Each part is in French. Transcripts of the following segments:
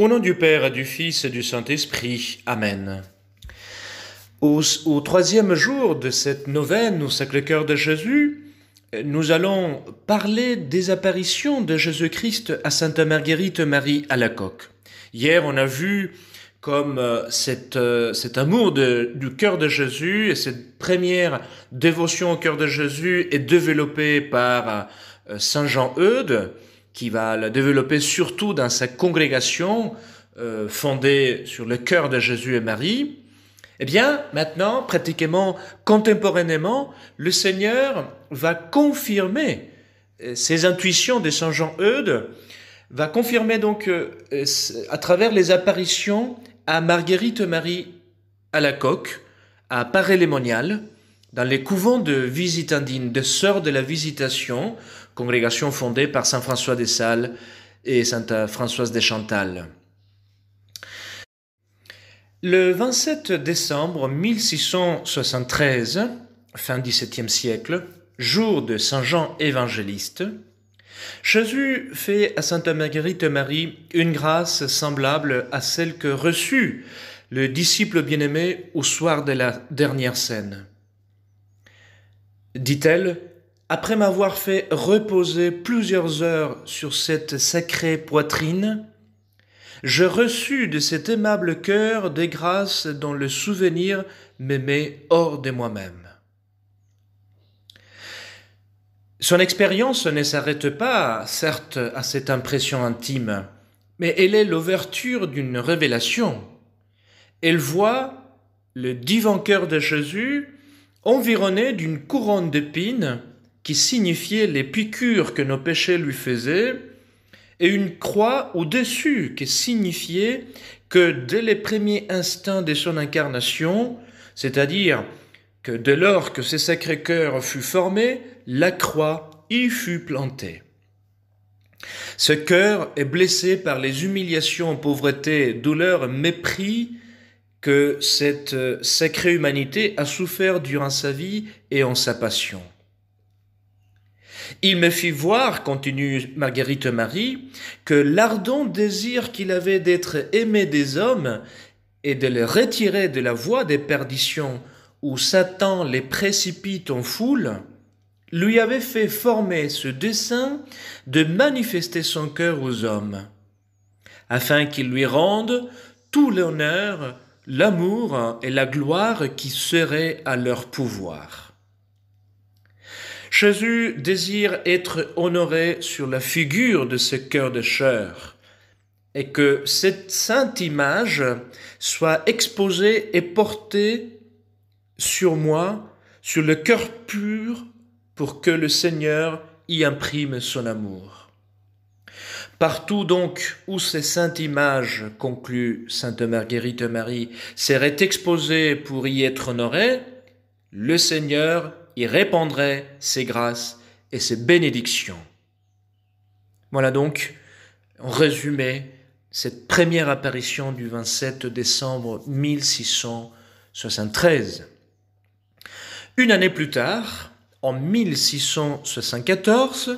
Au nom du Père du Fils et du Saint-Esprit. Amen. Au, troisième jour de cette novène au Sacré-Cœur de Jésus, nous allons parler des apparitions de Jésus-Christ à Sainte Marguerite Marie à la coque. Hier, on a vu comme euh, euh, cet, amour du cœur de Jésus et cette première dévotion au cœur de Jésus est développée par euh, Saint Jean Eudes qui va la développer surtout dans sa congrégation euh, fondée sur le cœur de Jésus et Marie, eh bien, maintenant, pratiquement contemporainement, le Seigneur va confirmer euh, ses intuitions de Saint Jean Eudes, va confirmer donc euh, à travers les apparitions à Marguerite Marie à la coque, à paray les dans les couvents de visitandines, de sœurs de la visitation, congrégation fondée par Saint François des Salles et Sainte Françoise des Chantal. Le 27 décembre 1673, fin XVIIe siècle, jour de Saint Jean évangéliste, Jésus fait à Sainte Marguerite Marie une grâce semblable à celle que reçut le disciple bien-aimé au soir de la dernière scène dit-elle, après m'avoir fait reposer plusieurs heures sur cette sacrée poitrine, je reçus de cet aimable cœur des grâces dont le souvenir m'aimait hors de moi-même. Son expérience ne s'arrête pas, certes, à cette impression intime, mais elle est l'ouverture d'une révélation. Elle voit le divin cœur de Jésus environné d'une couronne d'épines qui signifiait les piqûres que nos péchés lui faisaient, et une croix au-dessus qui signifiait que dès les premiers instants de son incarnation, c'est-à-dire que dès lors que ce sacré cœur fut formé, la croix y fut plantée. Ce cœur est blessé par les humiliations, pauvreté, douleur, mépris que cette euh, sacrée humanité a souffert durant sa vie et en sa passion. Il me fit voir, continue Marguerite Marie, que l'ardent désir qu'il avait d'être aimé des hommes et de les retirer de la voie des perditions où Satan les précipite en foule, lui avait fait former ce dessein de manifester son cœur aux hommes, afin qu'ils lui rendent tout l'honneur l'amour et la gloire qui seraient à leur pouvoir. Jésus désire être honoré sur la figure de ce cœur de chair et que cette sainte image soit exposée et portée sur moi, sur le cœur pur, pour que le Seigneur y imprime son amour. Partout donc où ces saintes images, conclut sainte Marguerite Marie, seraient exposées pour y être honorées, le Seigneur y répandrait ses grâces et ses bénédictions. Voilà donc, en résumé, cette première apparition du 27 décembre 1673. Une année plus tard, en 1674,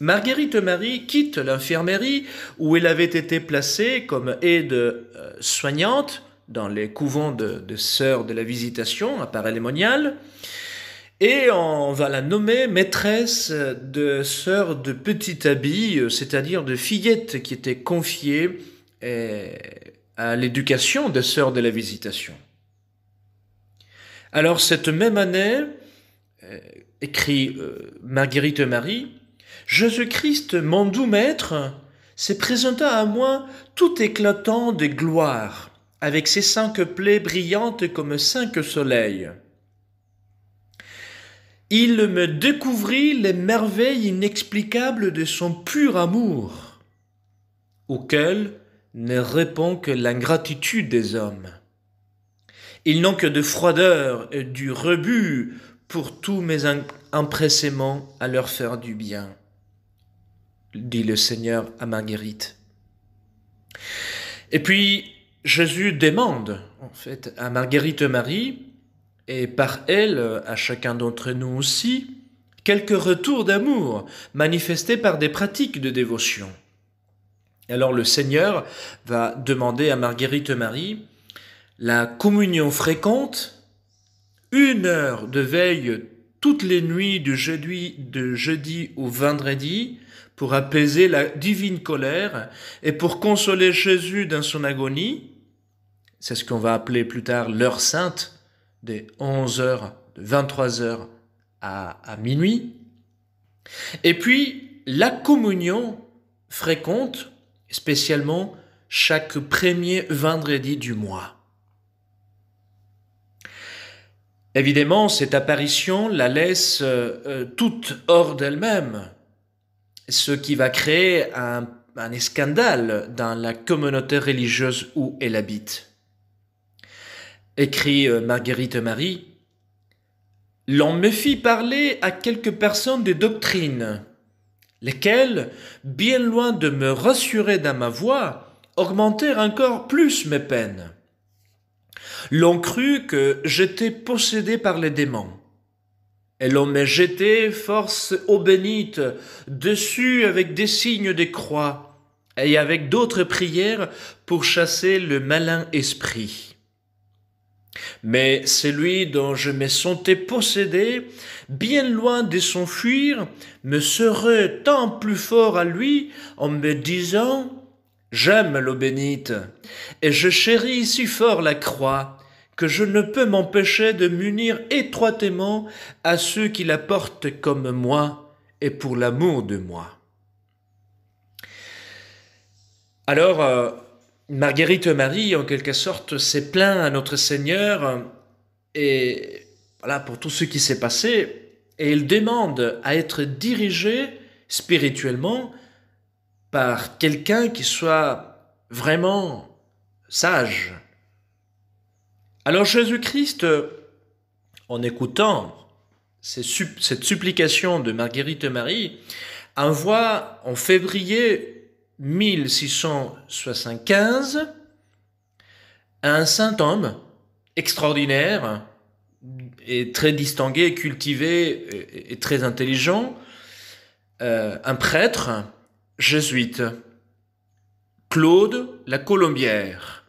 Marguerite Marie quitte l'infirmerie où elle avait été placée comme aide euh, soignante dans les couvents de, de sœurs de la Visitation à paris et on va la nommer maîtresse de sœurs de petit habit, euh, c'est-à-dire de fillettes qui étaient confiées euh, à l'éducation des sœurs de la Visitation. Alors cette même année, écrit Marguerite Marie, Jésus-Christ, mon doux maître, se présenta à moi tout éclatant de gloire, avec ses cinq plaies brillantes comme cinq soleils. Il me découvrit les merveilles inexplicables de son pur amour, auquel ne répond que l'ingratitude des hommes. Ils n'ont que de froideur et du rebut pour tous mes empressements à leur faire du bien dit le Seigneur à Marguerite. Et puis Jésus demande en fait à Marguerite Marie et par elle à chacun d'entre nous aussi quelques retours d'amour manifestés par des pratiques de dévotion. Alors le Seigneur va demander à Marguerite Marie la communion fréquente, une heure de veille toutes les nuits du jeudi, de jeudi au vendredi pour apaiser la divine colère et pour consoler Jésus dans son agonie. C'est ce qu'on va appeler plus tard l'heure sainte, des 11 heures, de 23h à, à minuit. Et puis, la communion fréquente, spécialement chaque premier vendredi du mois. Évidemment, cette apparition la laisse euh, euh, toute hors d'elle-même ce qui va créer un, scandale dans la communauté religieuse où elle habite. Écrit euh, Marguerite Marie, l'on me fit parler à quelques personnes des doctrines, lesquelles, bien loin de me rassurer dans ma voix, augmentèrent encore plus mes peines. L'on crut que j'étais possédé par les démons. Et l'on m'a jeté, force bénite dessus avec des signes des croix, et avec d'autres prières pour chasser le malin esprit. Mais celui dont je me sentais possédé, bien loin de s'enfuir, me serait tant plus fort à lui en me disant J'aime l'eau bénite, et je chéris si fort la croix, que je ne peux m'empêcher de m'unir étroitement à ceux qui la portent comme moi et pour l'amour de moi. Alors, euh, Marguerite Marie, en quelque sorte, s'est plaint à notre Seigneur euh, et voilà pour tout ce qui s'est passé, et elle demande à être dirigée spirituellement par quelqu'un qui soit vraiment sage, alors Jésus-Christ, euh, en écoutant cette supplication de Marguerite Marie, envoie en février 1675 un saint homme extraordinaire et très distingué, cultivé et très intelligent, euh, un prêtre jésuite, Claude la Colombière,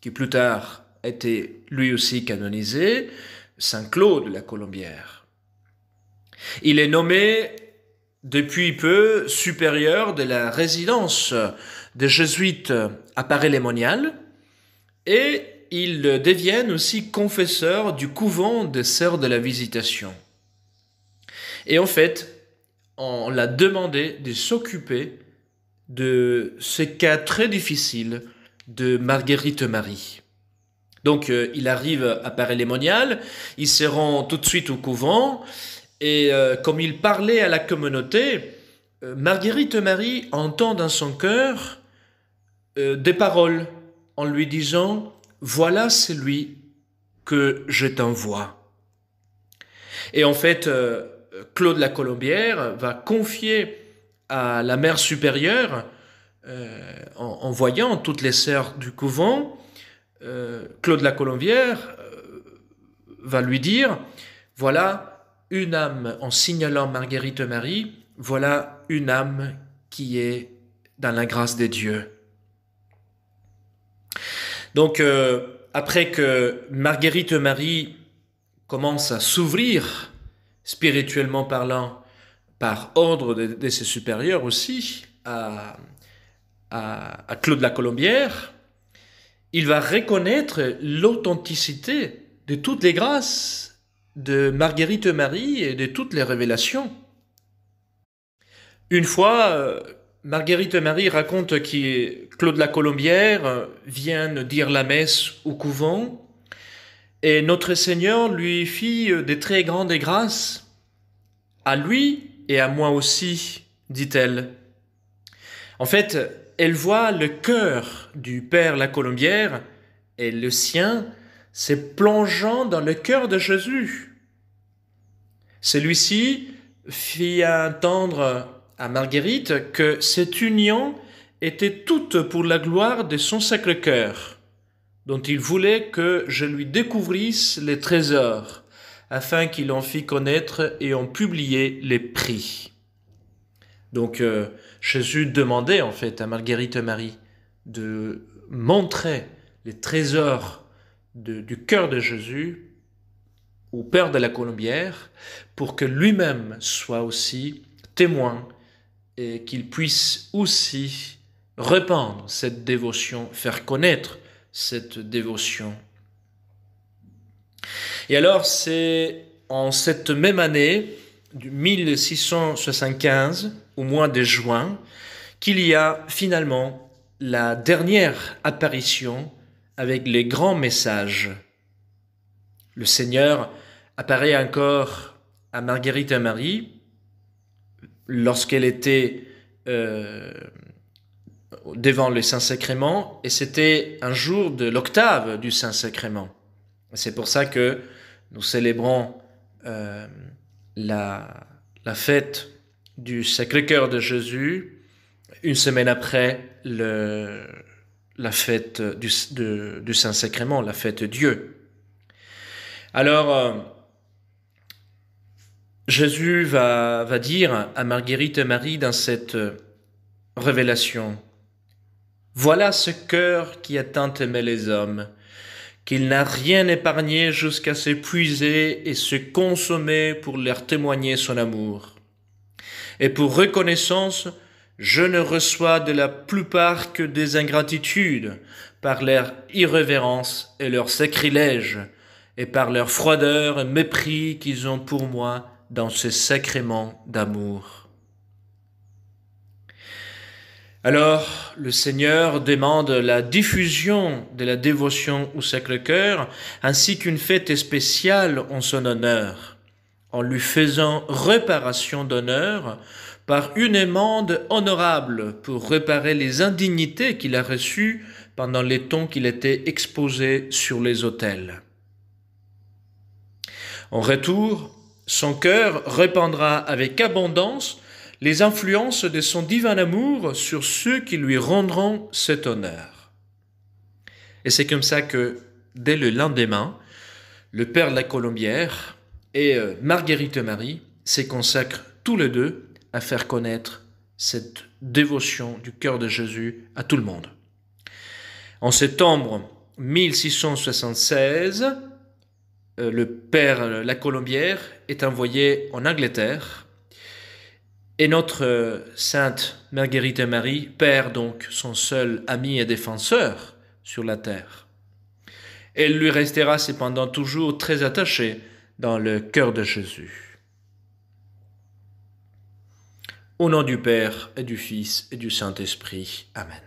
qui plus tard été lui aussi canonisé, Saint Claude de la Colombière. Il est nommé depuis peu supérieur de la résidence des jésuites à paris les et il devient aussi confesseur du couvent des Sœurs de la Visitation. Et en fait, on l'a demandé de s'occuper de ce cas très difficile de Marguerite Marie. Donc euh, il arrive à paris les moniales il se rend tout de suite au couvent, et euh, comme il parlait à la communauté, euh, Marguerite Marie entend dans son cœur des paroles en lui disant Voilà lui que je t'envoie. Et en fait, Claude la Colombière va confier à la mère supérieure, en voyant toutes les sœurs du couvent, euh, Claude La Colombière euh, va lui dire, voilà une âme, en signalant Marguerite Marie, voilà une âme qui est dans la grâce des dieux. Donc, euh, après que Marguerite Marie commence à s'ouvrir, spirituellement parlant, par ordre de, ses supérieurs aussi, à, à Claude la Colombière, il va reconnaître l'authenticité de toutes les grâces de Marguerite Marie et de toutes les révélations. Une fois, euh, Marguerite Marie raconte que Claude la Colombière vient dire la messe au couvent et notre Seigneur lui fit des très grandes grâces. À lui et à moi aussi, dit-elle. En fait, elle voit le cœur du père la colombière et le sien se plongeant dans le cœur de Jésus. Celui-ci fit entendre à Marguerite que cette union était toute pour la gloire de son Sacré-Cœur, dont il voulait que je lui découvrisse les trésors, afin qu'il en fît connaître et en publier les prix. Donc euh, Jésus demandait en fait à Marguerite Marie de montrer les trésors du cœur de Jésus au Père de la Colombière pour que lui-même soit aussi témoin et qu'il puisse aussi répandre cette dévotion, faire connaître cette dévotion. Et alors c'est en cette même année 1675, au mois de juin, qu'il y a finalement la dernière apparition avec les grands messages. Le Seigneur apparaît encore à Marguerite et Marie lorsqu'elle était euh, devant le Saint-Sacrement, et c'était un jour de l'octave du Saint-Sacrement. C'est pour ça que nous célébrons euh, la, fête du Sacré-Cœur de Jésus, une semaine après le, la fête du, Saint-Sacrement, la fête Dieu. Alors, euh, Jésus va, va dire à Marguerite et Marie dans cette révélation, Voilà ce cœur qui a tant aimé les hommes, qu'il n'a rien épargné jusqu'à s'épuiser et se consommer pour leur témoigner son amour. Et pour reconnaissance, je ne reçois de la plupart que des ingratitudes par leur irrévérence et leur sacrilège, et par leur froideur et mépris qu'ils ont pour moi dans ce sacrement d'amour. Alors, le Seigneur demande la diffusion de la dévotion au Sacré-Cœur, ainsi qu'une fête spéciale en son honneur, en lui faisant réparation d'honneur par une amende honorable pour réparer les indignités qu'il a reçues pendant les temps qu'il était exposé sur les autels. En retour, son cœur répandra avec abondance les influences de son divin amour sur ceux qui lui rendront cet honneur. Et c'est comme ça que, dès le lendemain, le père de la Colombière et euh, Marguerite Marie se consacrent tous les deux à faire connaître cette dévotion du cœur de Jésus à tout le monde. En septembre 1676, euh, le père euh, La Colombière est envoyé en Angleterre et notre euh, sainte Marguerite Marie perd donc son seul ami et défenseur sur la terre. Elle lui restera cependant toujours très attachée dans le cœur de Jésus. Au nom du Père et du Fils et du Saint-Esprit. Amen.